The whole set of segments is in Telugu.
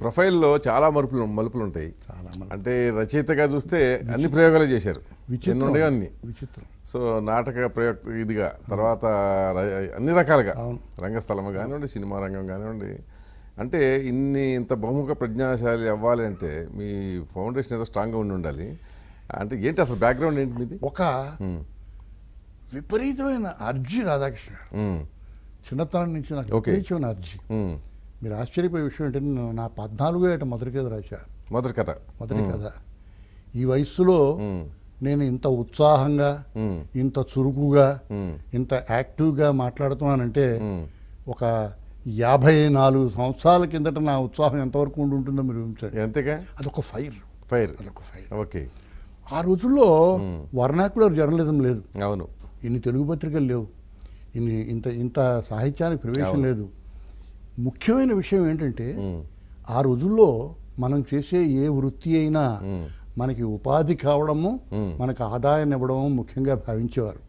ప్రొఫైల్లో చాలా మరుపులు మలుపులు ఉంటాయి అంటే రచయితగా చూస్తే అన్ని ప్రయోగాలు చేశారు అన్ని విచిత్రం సో నాటక ప్రయోగ ఇదిగా తర్వాత అన్ని రకాలుగా రంగస్థలం కానివ్వండి సినిమా రంగం కానివ్వండి అంటే ఇన్ని ఇంత బహుముఖ ప్రజ్ఞాశాలి అవ్వాలి అంటే మీ ఫౌండేషన్ ఏదో స్ట్రాంగ్గా ఉండి ఉండాలి అంటే ఏంటి అసలు బ్యాక్గ్రౌండ్ ఏంటి మీది ఒక విపరీతమైన అర్జీ రాధాకృష్ణ చిన్నతనం నుంచి నాకు అర్జీ మీరు ఆశ్చర్యపోయే విషయం ఏంటంటే నా పద్నాలుగో ఏట మొదటి కథ రాశా మొదటి కథ మొదటి కథ ఈ వయస్సులో నేను ఇంత ఉత్సాహంగా ఇంత చురుకుగా ఇంత యాక్టివ్గా మాట్లాడుతున్నానంటే ఒక యాభై నాలుగు సంవత్సరాల కిందట నా ఉత్సాహం ఎంతవరకు ఉండి ఉంటుందో మీరు ఊహించండి ఎంతగా అదొక ఫైర్ ఫైర్ అదొక ఫైర్ ఓకే ఆ రోజుల్లో వర్ణాకులర్ జర్నలిజం లేదు అవును ఇన్ని తెలుగు పత్రికలు లేవు ఇన్ని ఇంత ఇంత సాహిత్యానికి ప్రవేశం లేదు ముఖ్యమైన విషయం ఏంటంటే ఆ రోజుల్లో మనం చేసే ఏ వృత్తి అయినా మనకి ఉపాధి కావడము మనకు ఆదాయం ఇవ్వడము ముఖ్యంగా భావించేవారు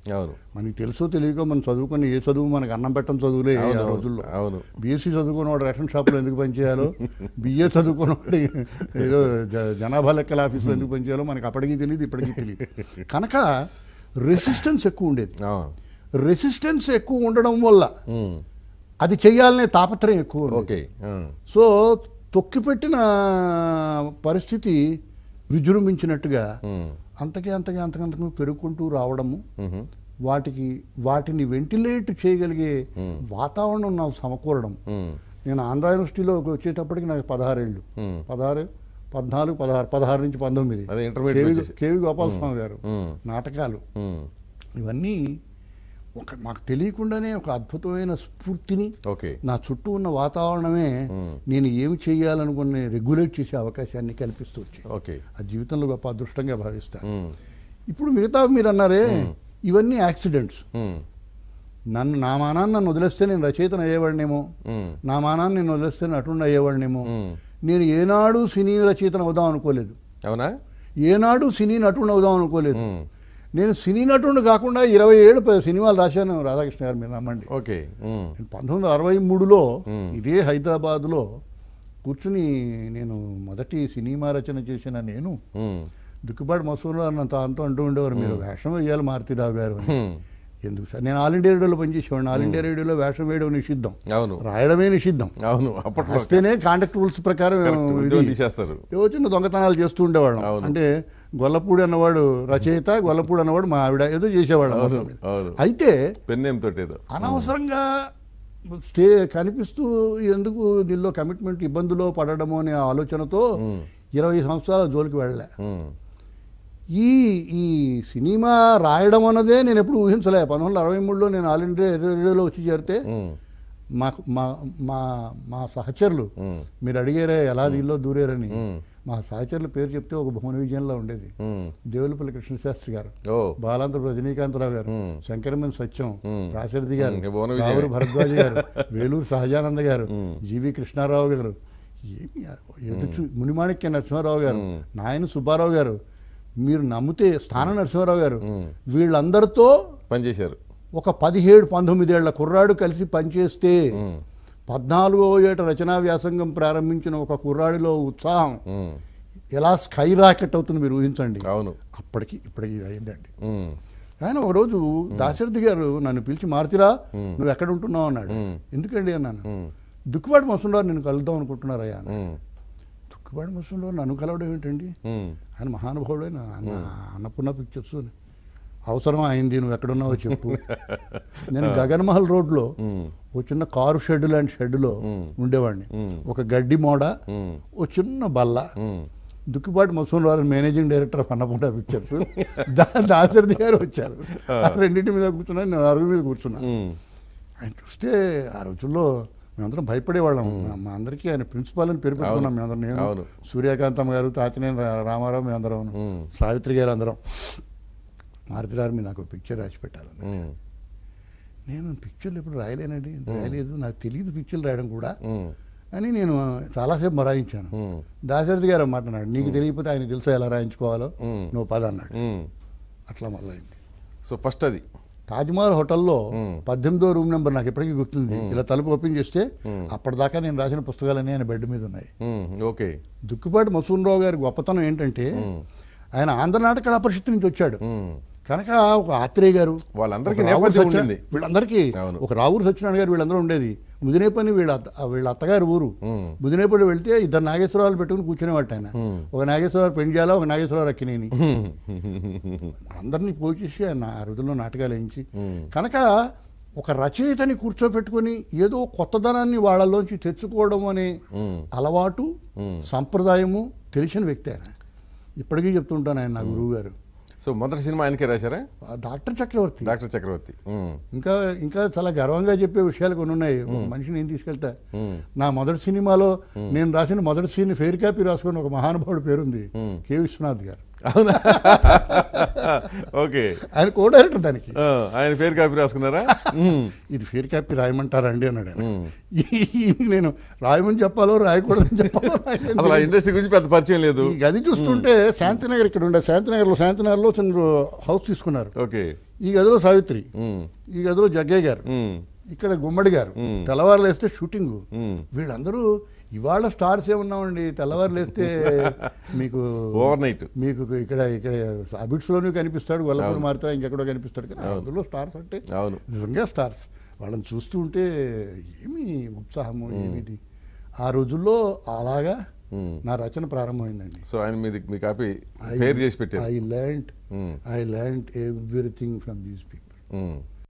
మనకి తెలుసో తెలియక మనం చదువుకుని ఏ చదువు మనకు అన్నం పెట్టడం చదువులే ఆ రోజుల్లో బీఎస్సీ వాడు రేషన్ షాప్లో ఎందుకు పనిచేయాలో బిఏ చదువుకున్నవాడు ఏదో జనాభా లెక్కల ఆఫీస్లో ఎందుకు పనిచేయాలో మనకి అప్పటికీ తెలియదు ఇప్పటికీ తెలియదు కనుక రెసిస్టెన్స్ ఎక్కువ ఉండేది రెసిస్టెన్స్ ఎక్కువ ఉండడం వల్ల అది చేయాలనే తాపత్రయం ఎక్కువ ఓకే సో తొక్కిపెట్టిన పరిస్థితి విజృంభించినట్టుగా అంతకే అంతకే అంతకంతకు పెరుగుకుంటూ రావడము వాటికి వాటిని వెంటిలేట్ చేయగలిగే వాతావరణం నాకు సమకూరడం నేను ఆంధ్ర యూనివర్సిటీలో వచ్చేటప్పటికి నాకు పదహారేళ్ళు పదహారు పద్నాలుగు పదహారు పదహారు నుంచి పంతొమ్మిది కేవి గోపాలస్వామి గారు నాటకాలు ఇవన్నీ ఒక మాకు తెలియకుండానే ఒక అద్భుతమైన స్ఫూర్తిని ఓకే నా చుట్టూ ఉన్న వాతావరణమే నేను ఏమి చేయాలనుకుని రెగ్యులేట్ చేసే అవకాశాన్ని కల్పిస్తూ వచ్చాయి ఓకే ఆ జీవితంలో గొప్ప అదృష్టంగా భావిస్తాను ఇప్పుడు మిగతా మీరు అన్నారే ఇవన్నీ యాక్సిడెంట్స్ నన్ను నా మానాన్ని నన్ను వదిలేస్తే నేను రచయితను అయ్యేవాడినేమో నా మానాన్ని నేను వదిలేస్తే నటుండి అయ్యేవాడినేమో నేను ఏనాడు సినీ రచయితను అవుదాం అనుకోలేదు అవునా ఏనాడు సినీ నటుడు అవుదాం అనుకోలేదు నేను సినీ నటుడు కాకుండా ఇరవై ఏడు సినిమాలు రాశాను రాధాకృష్ణ గారు మీరు నమ్మండి ఓకే పంతొమ్మిది వందల అరవై మూడులో ఇదే హైదరాబాద్లో కూర్చుని నేను మొదటి సినిమా రచన చేసిన నేను దుక్కుబాటు మసూరు అన్న తాంతో అంటూ ఉండేవారు మీరు వేషం వేయాలి మారుతిరావు గారు ఎందుకు సార్ నేను ఆల్ ఇండియా రేడియోలో పనిచేసేవాడిని ఆల్ ఇండియా రేడియోలో వేషం వేయడం నిషిద్ధం అవును రాయడమే నిషిద్ధం అవును అప్పట్లో వస్తేనే కాంటాక్ట్ రూల్స్ ప్రకారం తీసేస్తారు ఏవో చిన్న దొంగతనాలు చేస్తూ ఉండేవాళ్ళం అంటే గొల్లపూడి అన్నవాడు రచయిత గొల్లపూడి అన్నవాడు మా ఆవిడ ఏదో చేసేవాళ్ళం అయితే ఏదో అనవసరంగా స్టే కనిపిస్తూ ఎందుకు దీనిలో కమిట్మెంట్ ఇబ్బందులో పడడము అనే ఆలోచనతో ఇరవై సంవత్సరాల జోలికి వెళ్ళలే ఈ ఈ సినిమా రాయడం అన్నదే నేను ఎప్పుడు ఊహించలే పంతొమ్మిది వందల అరవై మూడులో నేను ఆల్ ఇండియా రేడియోలో వచ్చి చేరితే మాకు మా మా మా సహచరులు మీరు అడిగారే ఎలా దీనిలో దూరేరని మా సహచరుల పేరు చెప్తే ఒక భువన విజయంలో ఉండేది దేవులపల్లి కృష్ణశాస్త్రి గారు బాలాంధ్ర రజనీకాంతరావు గారు శంకరమన్ సత్యం రాశరథి గారు రావురు భరద్వాజ్ గారు వేలూరు సహజానంద గారు జీవి కృష్ణారావు గారు ఏమి ఎదుచు మునిమాణిక్య నరసింహారావు గారు నాయన సుబ్బారావు గారు మీరు నమ్మితే స్థాన నరసింహారావు గారు వీళ్ళందరితో పనిచేశారు ఒక పదిహేడు పంతొమ్మిదేళ్ల కుర్రాడు కలిసి పనిచేస్తే పద్నాలుగో ఏట రచనా వ్యాసంగం ప్రారంభించిన ఒక కుర్రాడిలో ఉత్సాహం ఎలా స్కై రాకెట్ అవుతుంది మీరు ఊహించండి అవును అప్పటికి ఇప్పటికి అయిందండి ఆయన ఒకరోజు దాశరథి గారు నన్ను పిలిచి మారుతిరా నువ్వు ఎక్కడ ఉంటున్నావు అన్నాడు ఎందుకండి అన్నాను దుక్కుబాటు మస్తుండారు నేను కలుద్దాం అనుకుంటున్నారయ్యా సిక్కుబాడి ముస్లింలో నన్ను కలవడం ఏంటండి ఆయన మహానుభావుడైన అన్నపూర్ణ పిక్చర్స్ అవసరం అయింది నువ్వు ఎక్కడున్నావో చెప్పు నేను గగన్మహల్ రోడ్లో ఓ చిన్న కారు షెడ్ లాంటి షెడ్లో ఉండేవాడిని ఒక గడ్డి మోడ ఓ చిన్న బల్ల దుక్కిపాటి వారి managing director of Annapurna pictures Dasarathi గారు వచ్చారు రెండింటి మీద కూర్చున్నా నేను అరుగు మీద కూర్చున్నా ఆయన చూస్తే ఆ రోజుల్లో మేమందరం భయపడేవాళ్ళం మా అందరికీ ఆయన ప్రిన్సిపాల్ అని పేరు పెట్టుకున్నాం మేమందరం నేను సూర్యకాంతం గారు తాతినే రామారావు మేమందరం సావిత్రి గారు అందరం మారుతిరారు మీరు నాకు పిక్చర్ రాసి పెట్టాలని నేను పిక్చర్లు ఎప్పుడు రాయలేనండి రాయలేదు నాకు తెలియదు పిక్చర్లు రాయడం కూడా అని నేను చాలాసేపు మరాయించాను దాశరథి గారు మాట్లాడు నీకు తెలియకపోతే ఆయన తెలుసు ఎలా రాయించుకోవాలో నువ్వు పద అన్నాడు అట్లా మొదలైంది సో ఫస్ట్ అది తాజ్మహల్ హోటల్లో పద్దెనిమిదో రూమ్ నెంబర్ నాకు ఎప్పటికీ గుర్తుంది ఇలా తలుపు ఓపెన్ చేస్తే అప్పటిదాకా నేను రాసిన పుస్తకాలన్నీ ఆయన బెడ్ మీద ఉన్నాయి ఓకే దుక్కిపాటి మసూన్ రావు గారి గొప్పతనం ఏంటంటే ఆయన ఆంధ్ర నాటక పరిషత్తు నుంచి వచ్చాడు కనుక ఒక ఆత్రేయ గారు వాళ్ళందరికీ వీళ్ళందరికీ ఒక రావూరు సత్యనారాయణ గారు వీళ్ళందరూ ఉండేది ముదినేపని వీళ్ళ వీళ్ళ అత్తగారు ఊరు ముదినేపల్లి వెళ్తే ఇద్దరు నాగేశ్వరరావులు పెట్టుకుని కూర్చునేవాట ఆయన ఒక నాగేశ్వరరావు చేయాలా ఒక నాగేశ్వరరావు అక్కినేని అందరినీ పోషించి ఆయన ఆ నాటకాలు వేయించి కనుక ఒక రచయితని కూర్చోపెట్టుకుని ఏదో కొత్తదనాన్ని వాళ్ళలోంచి తెచ్చుకోవడం అనే అలవాటు సంప్రదాయము తెలిసిన వ్యక్తి ఆయన ఇప్పటికీ చెప్తుంటాను ఆయన నా గురువు గారు సో మొదటి సినిమా ఆయనకే రాశారా డాక్టర్ చక్రవర్తి డాక్టర్ చక్రవర్తి ఇంకా ఇంకా చాలా గర్వంగా చెప్పే విషయాలు కొన్ని ఉన్నాయి మనిషి నేను తీసుకెళ్తా నా మొదటి సినిమాలో నేను రాసిన మొదటి సీన్ ఫెయిర్ కాపీ రాసుకుని ఒక మహానుభావుడు పేరుంది కే విశ్వనాథ్ గారు అవునా ఓకే ఆయన కో డైరెక్టర్ దానికి ఆయన ఫేర్ కాపీ రాసుకున్నారా ఇది ఫేర్ కాపీ రాయమంటారా అండి అన్నాడు నేను రాయమని చెప్పాలో రాయకూడదని చెప్పాలో అసలు ఇండస్ట్రీ గురించి పెద్ద పరిచయం లేదు గది చూస్తుంటే శాంతినగర్ ఇక్కడ ఉండే శాంతినగర్ లో శాంతినగర్లో చిన్న హౌస్ తీసుకున్నారు ఓకే ఈ గదిలో సావిత్రి ఈ గదిలో జగ్గయ్య గారు ఇక్కడ గుమ్మడి గారు తెల్లవారు లేస్తే షూటింగ్ వీళ్ళందరూ ఇవాళ స్టార్స్ ఏమున్నామండి తెల్లవారు లేస్తే మీకు ఓవర్ నైట్ మీకు ఇక్కడ ఇక్కడ అబిట్స్లోనూ కనిపిస్తాడు వల్లపూర్ మారుతా ఇంకెక్కడో కనిపిస్తాడు కదా అందులో స్టార్స్ అంటే నిజంగా స్టార్స్ వాళ్ళని చూస్తూ ఉంటే ఏమి ఉత్సాహము ఏమిటి ఆ రోజుల్లో అలాగా నా రచన ప్రారంభమైందండి సో ఆయన మీద మీ కాపీ చేసి పెట్టారు island island everything from these people